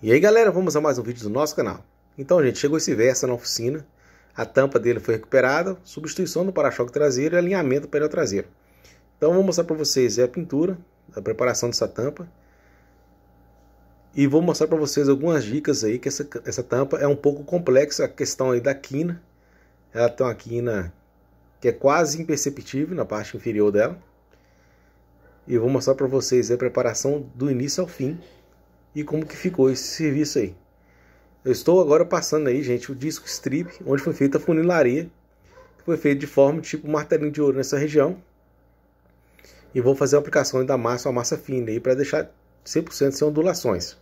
E aí galera, vamos a mais um vídeo do nosso canal. Então gente, chegou esse Versa na oficina, a tampa dele foi recuperada, substituição do para-choque traseiro e alinhamento do pneu traseiro. Então vou mostrar para vocês a pintura, a preparação dessa tampa. E vou mostrar para vocês algumas dicas aí, que essa, essa tampa é um pouco complexa, a questão aí da quina. Ela tem uma quina que é quase imperceptível na parte inferior dela. E vou mostrar para vocês a preparação do início ao fim e como que ficou esse serviço aí. Eu estou agora passando aí, gente, o disco strip, onde foi feita a funilaria, que foi feito de forma tipo martelinho de ouro nessa região. E vou fazer a aplicação da massa, uma massa fina aí, para deixar 100% sem ondulações.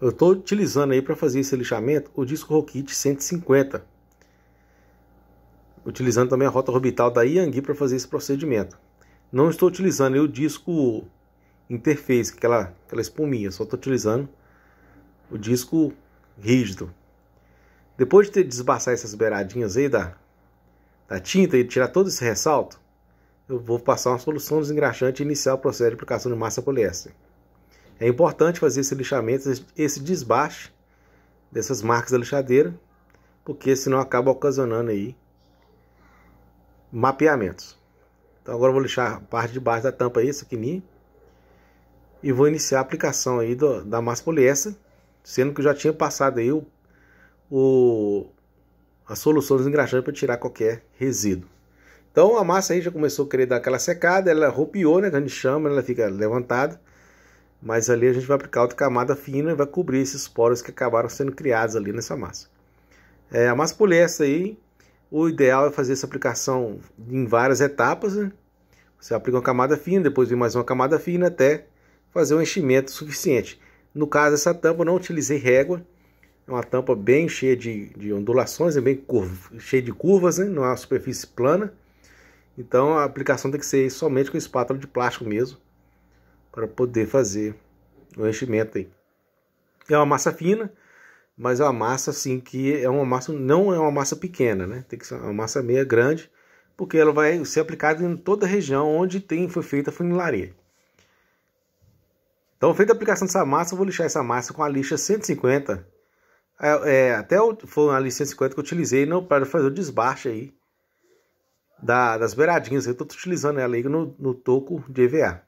Eu estou utilizando aí para fazer esse lixamento o disco Rockit 150. Utilizando também a rota orbital da Yangui para fazer esse procedimento. Não estou utilizando o disco interface, aquela, aquela espuminha. Só estou utilizando o disco rígido. Depois de ter desbaçar essas beiradinhas aí da, da tinta e tirar todo esse ressalto, eu vou passar uma solução desengraxante e iniciar o processo de aplicação de massa poliéster. É importante fazer esse lixamento, esse desbaste dessas marcas da lixadeira, porque senão acaba ocasionando aí mapeamentos. Então agora eu vou lixar a parte de baixo da tampa aí, essa quininha e vou iniciar a aplicação aí do, da massa poliéster, sendo que eu já tinha passado aí o, o a solução desengraxante para tirar qualquer resíduo. Então a massa aí já começou a querer dar aquela secada, ela roupiou né, que a gente chama, ela fica levantada, mas ali a gente vai aplicar outra camada fina e vai cobrir esses poros que acabaram sendo criados ali nessa massa. É, a massa poliéster aí, o ideal é fazer essa aplicação em várias etapas, né? Você aplica uma camada fina, depois vem mais uma camada fina até fazer um enchimento suficiente. No caso dessa tampa, eu não utilizei régua, é uma tampa bem cheia de, de ondulações, é bem curva, cheia de curvas, né? não é uma superfície plana. Então a aplicação tem que ser somente com espátula de plástico mesmo, para poder fazer o enchimento aí. É uma massa fina, mas é uma massa assim que é uma massa, não é uma massa pequena, né? Tem que ser uma massa meia grande, porque ela vai ser aplicada em toda a região onde tem, foi feita a funilaria. Então, feita a aplicação dessa massa, eu vou lixar essa massa com a lixa 150. É, é, até foi a lixa 150 que eu utilizei né, para fazer o desbaste aí da, das beiradinhas. Eu estou utilizando ela aí no, no toco de EVA.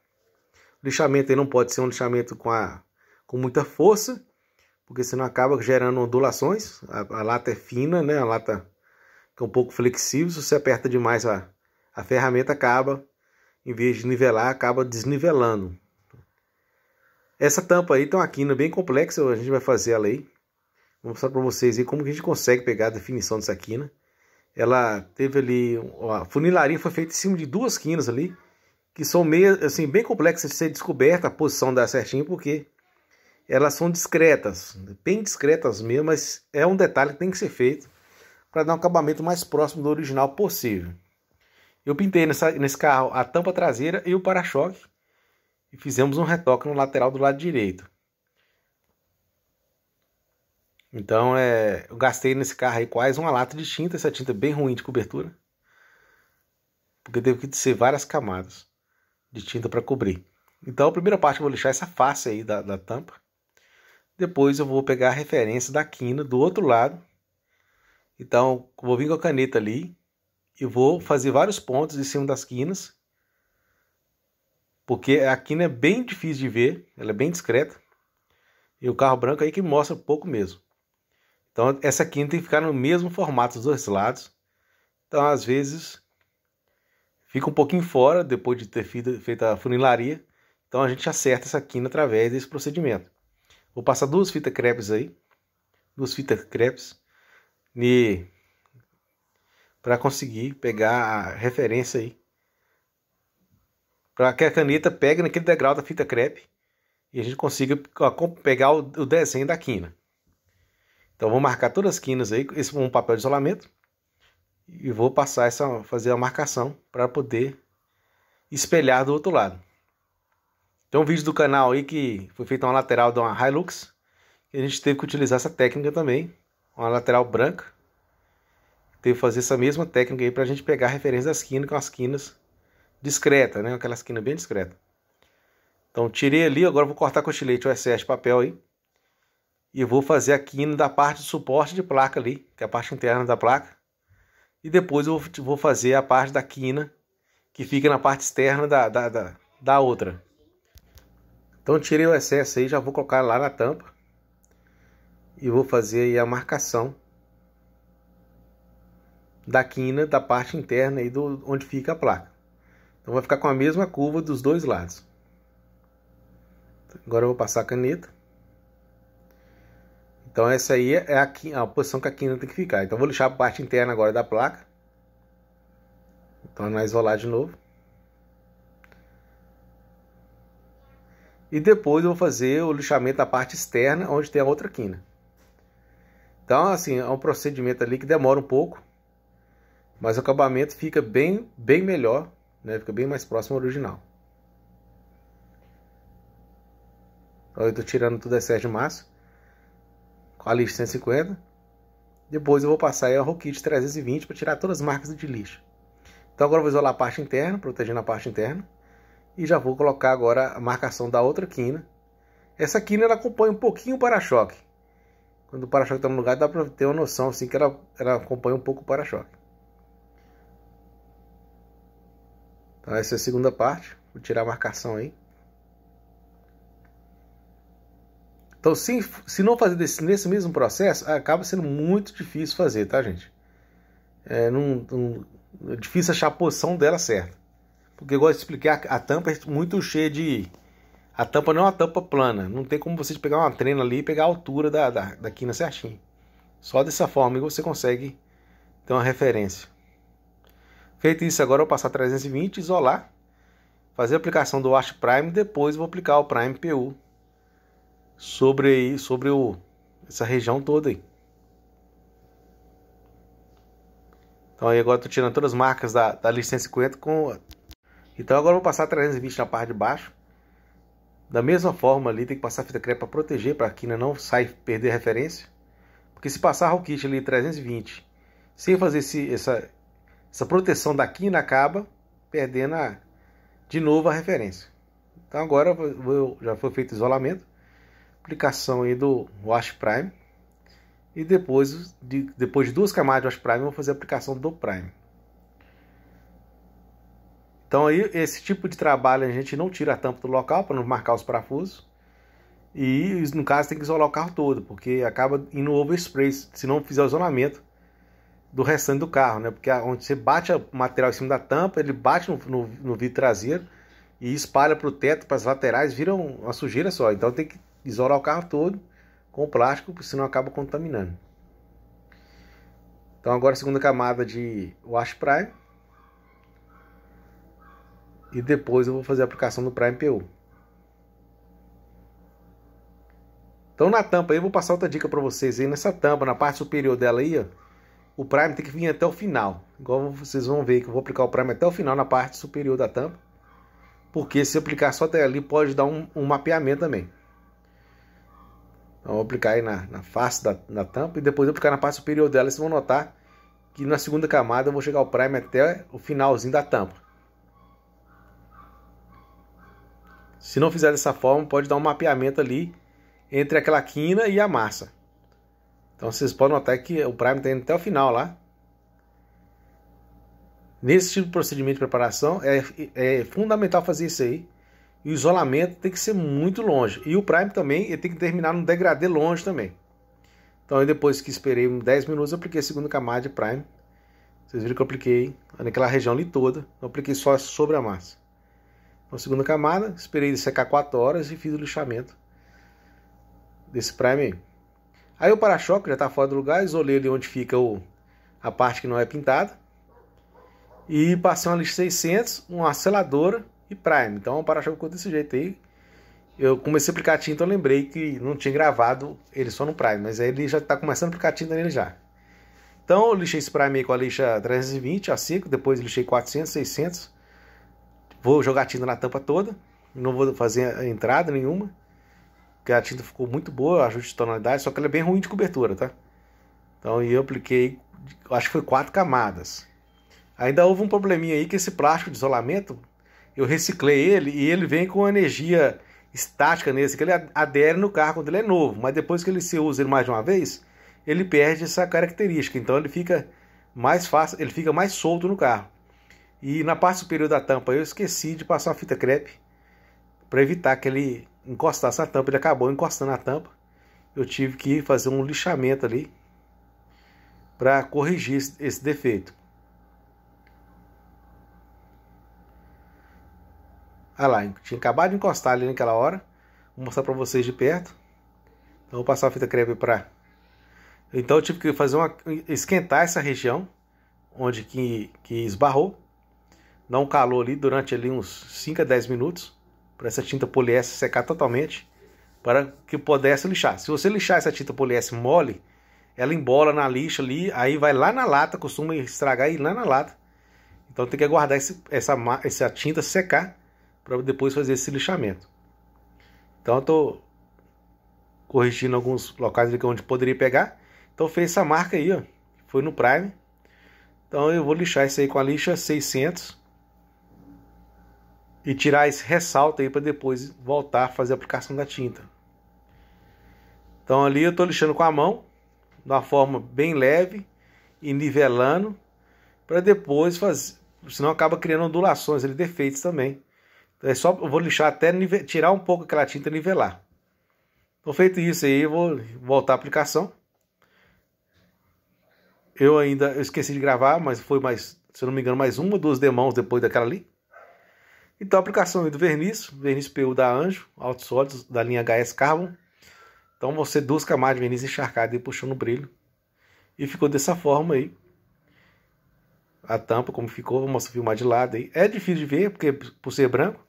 O lixamento aí não pode ser um lixamento com, a, com muita força, porque senão acaba gerando ondulações. A, a lata é fina, né? A lata é um pouco flexível. Se você aperta demais a, a ferramenta, acaba, em vez de nivelar, acaba desnivelando. Essa tampa aí tem tá uma quina bem complexa, a gente vai fazer ela aí. Vou mostrar para vocês aí como que a gente consegue pegar a definição dessa quina. Ela teve ali, a funilaria foi feita em cima de duas quinas ali, que são meio, assim, bem complexas de ser descoberta a posição dá certinho, porque elas são discretas, bem discretas mesmo, mas é um detalhe que tem que ser feito para dar um acabamento mais próximo do original possível. Eu pintei nessa, nesse carro a tampa traseira e o para-choque, e fizemos um retoque no lateral do lado direito. Então, é, eu gastei nesse carro aí quase uma lata de tinta, essa tinta é bem ruim de cobertura, porque teve que descer várias camadas de tinta para cobrir. Então, a primeira parte eu vou lixar essa face aí da, da tampa. Depois eu vou pegar a referência da quina do outro lado. Então, vou vir com a caneta ali e vou fazer vários pontos em cima das quinas porque a quina é bem difícil de ver, ela é bem discreta. E o carro branco é aí que mostra pouco mesmo. Então essa quina tem que ficar no mesmo formato dos dois lados. Então às vezes fica um pouquinho fora depois de ter feito a funilaria. Então a gente acerta essa quina através desse procedimento. Vou passar duas fitas crepes aí, duas fitas crepes, e para conseguir pegar a referência aí para que a caneta pegue naquele degrau da fita crepe e a gente consiga pegar o desenho da quina. Então vou marcar todas as quinas aí, esse um papel de isolamento e vou passar essa fazer a marcação para poder espelhar do outro lado. Tem um vídeo do canal aí que foi feito uma lateral de uma Hilux e a gente teve que utilizar essa técnica também, uma lateral branca. Teve que fazer essa mesma técnica aí para a gente pegar a referência das quinas com as quinas discreta, né? Aquela esquina bem discreta. Então, tirei ali, agora vou cortar com o estilete o excesso de papel aí. E vou fazer a quina da parte do suporte de placa ali, que é a parte interna da placa. E depois eu vou fazer a parte da quina, que fica na parte externa da, da, da, da outra. Então, tirei o excesso aí, já vou colocar lá na tampa. E vou fazer aí a marcação da quina da parte interna aí do, onde fica a placa. Então vai ficar com a mesma curva dos dois lados. Agora eu vou passar a caneta. Então essa aí é a, a posição que a quina tem que ficar. Então vou lixar a parte interna agora da placa. Então nós é isolar de novo. E depois eu vou fazer o lixamento da parte externa, onde tem a outra quina. Então, assim, é um procedimento ali que demora um pouco, mas o acabamento fica bem, bem melhor né? Fica bem mais próximo ao original. Eu estou tirando tudo excesso de massa. Com a lixa 150. Depois eu vou passar aí a Rockit 320 para tirar todas as marcas de lixo. Então agora eu vou isolar a parte interna, protegendo a parte interna. E já vou colocar agora a marcação da outra quina. Essa quina ela acompanha um pouquinho o para-choque. Quando o para-choque está no lugar, dá para ter uma noção assim, que ela, ela acompanha um pouco o para-choque. Então Essa é a segunda parte. Vou tirar a marcação aí. Então, se, se não fazer desse, nesse mesmo processo, acaba sendo muito difícil fazer, tá, gente? É, é difícil achar a posição dela certa. Porque, igual eu expliquei, a, a tampa é muito cheia de... A tampa não é uma tampa plana. Não tem como você pegar uma trena ali e pegar a altura da, da, da quina certinho. Só dessa forma você consegue ter uma referência. Feito isso, agora eu vou passar 320, isolar, fazer a aplicação do Arch Prime, depois vou aplicar o Prime PU sobre, sobre o, essa região toda aí. Então aí agora estou tirando todas as marcas da, da lista 150 com... Então agora eu vou passar 320 na parte de baixo. Da mesma forma ali, tem que passar fita crepe para proteger, para a quina não sair, perder referência. Porque se passar o kit ali 320, sem fazer esse, essa, essa proteção da quina acaba perdendo a, de novo a referência. Então agora já foi feito isolamento, aplicação aí do Wash Prime e depois de, depois de duas camadas de Wash Prime eu vou fazer a aplicação do Prime. Então aí esse tipo de trabalho a gente não tira a tampa do local para não marcar os parafusos. E no caso tem que isolar o carro todo, porque acaba indo overspray se não fizer o isolamento do restante do carro, né? Porque onde você bate o material em cima da tampa, ele bate no, no, no vidro traseiro e espalha para o teto, para as laterais, vira uma sujeira só. Então tem que isolar o carro todo com plástico, senão acaba contaminando. Então agora a segunda camada de wash prime. E depois eu vou fazer a aplicação do prime PU. Então na tampa aí eu vou passar outra dica para vocês aí nessa tampa, na parte superior dela aí, ó o prime tem que vir até o final. Igual vocês vão ver que eu vou aplicar o prime até o final na parte superior da tampa. Porque se aplicar só até ali pode dar um, um mapeamento também. Então, eu vou aplicar aí na, na face da, na tampa e depois eu aplicar na parte superior dela. Vocês vão notar que na segunda camada eu vou chegar o prime até o finalzinho da tampa. Se não fizer dessa forma, pode dar um mapeamento ali entre aquela quina e a massa. Então vocês podem notar que o Prime está indo até o final lá. Nesse tipo de procedimento de preparação é, é fundamental fazer isso aí. E o isolamento tem que ser muito longe. E o Prime também ele tem que terminar num degradê longe também. Então aí depois que esperei 10 minutos, eu apliquei a segunda camada de Prime. Vocês viram que eu apliquei naquela região ali toda. Então, eu apliquei só sobre a massa. Então segunda camada, esperei ele secar 4 horas e fiz o lixamento desse Prime aí. Aí o para-choque já está fora do lugar, isolei ali onde fica o, a parte que não é pintada. E passei uma lixa 600, uma seladora e prime. Então o para-choque ficou desse jeito aí. Eu comecei a aplicar tinta, então eu lembrei que não tinha gravado ele só no prime. Mas aí ele já está começando a aplicar tinta nele já. Então eu lixei esse prime aí com a lixa 320 a seco, depois lixei 400, 600. Vou jogar tinta na tampa toda, não vou fazer entrada nenhuma. Porque a tinta ficou muito boa, ajuste de tonalidade, só que ela é bem ruim de cobertura, tá? Então, eu apliquei, acho que foi quatro camadas. Ainda houve um probleminha aí que esse plástico de isolamento, eu reciclei ele e ele vem com energia estática nesse, que ele adere no carro quando ele é novo, mas depois que ele se usa ele mais de uma vez, ele perde essa característica, então ele fica mais fácil, ele fica mais solto no carro. E na parte superior da tampa eu esqueci de passar a fita crepe para evitar que ele encostasse na tampa. Ele acabou encostando na tampa. Eu tive que fazer um lixamento ali para corrigir esse defeito. Ah lá, tinha acabado de encostar ali naquela hora. Vou mostrar para vocês de perto. Então vou passar a fita crepe para... Então eu tive que fazer uma... esquentar essa região onde que, que esbarrou. Dá um calor ali durante ali uns 5 a 10 minutos para essa tinta poliéster secar totalmente para que pudesse lixar. Se você lixar essa tinta poliéster mole, ela embola na lixa ali, aí vai lá na lata, costuma estragar e ir lá na lata. Então tem que aguardar esse, essa, essa tinta secar para depois fazer esse lixamento. Então eu tô corrigindo alguns locais é onde poderia pegar. Então fez essa marca aí, ó. Foi no Prime. Então eu vou lixar isso aí com a lixa 600 e tirar esse ressalto aí para depois voltar a fazer a aplicação da tinta. Então ali eu estou lixando com a mão, de uma forma bem leve e nivelando, para depois fazer, senão acaba criando ondulações, defeitos também. Então é só eu vou lixar até nive, tirar um pouco aquela tinta e nivelar. Então feito isso aí, eu vou voltar a aplicação. Eu ainda eu esqueci de gravar, mas foi mais, se eu não me engano, mais uma, duas demãos depois daquela ali. Então, a aplicação do verniz, verniz PU da Anjo, altos sólidos da linha HS Carbon. Então, você duas camadas de verniz encharcado e puxando o brilho. E ficou dessa forma aí. A tampa, como ficou, vou mostrar filmar de lado aí. É difícil de ver, porque por ser branco,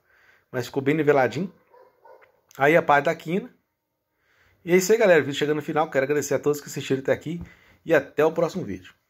mas ficou bem niveladinho. Aí a parte da quina. E é isso aí, galera. O vídeo chegando no final. Quero agradecer a todos que assistiram até aqui. E até o próximo vídeo.